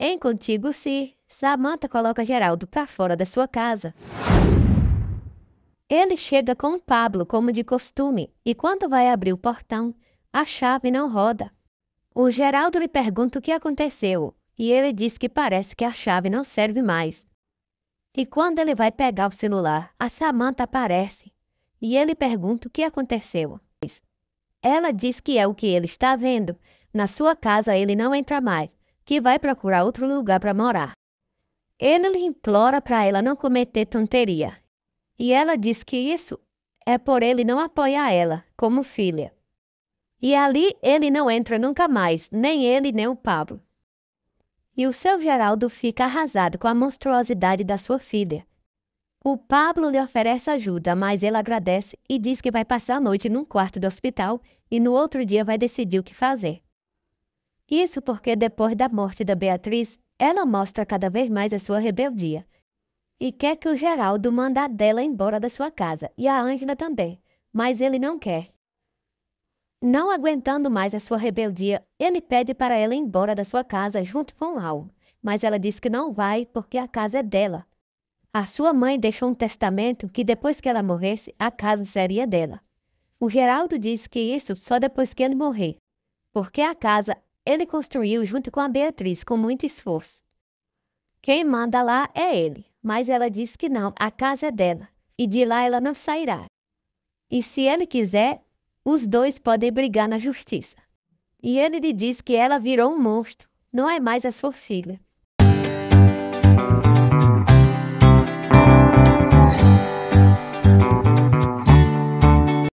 Em Contigo Se, Samantha coloca Geraldo para fora da sua casa. Ele chega com Pablo, como de costume, e quando vai abrir o portão, a chave não roda. O Geraldo lhe pergunta o que aconteceu, e ele diz que parece que a chave não serve mais. E quando ele vai pegar o celular, a Samantha aparece, e ele pergunta o que aconteceu. Ela diz que é o que ele está vendo. Na sua casa ele não entra mais que vai procurar outro lugar para morar. Ele implora para ela não cometer tonteria. E ela diz que isso é por ele não apoiar ela como filha. E ali ele não entra nunca mais, nem ele nem o Pablo. E o seu Geraldo fica arrasado com a monstruosidade da sua filha. O Pablo lhe oferece ajuda, mas ele agradece e diz que vai passar a noite num quarto do hospital e no outro dia vai decidir o que fazer. Isso porque depois da morte da Beatriz, ela mostra cada vez mais a sua rebeldia. E quer que o Geraldo mande a dela embora da sua casa, e a Ângela também, mas ele não quer. Não aguentando mais a sua rebeldia, ele pede para ela ir embora da sua casa junto com Al, mas ela diz que não vai porque a casa é dela. A sua mãe deixou um testamento que depois que ela morresse, a casa seria dela. O Geraldo diz que isso só depois que ele morrer, porque a casa ele construiu junto com a Beatriz com muito esforço. Quem manda lá é ele, mas ela diz que não, a casa é dela, e de lá ela não sairá. E se ele quiser, os dois podem brigar na justiça. E ele lhe diz que ela virou um monstro, não é mais a sua filha.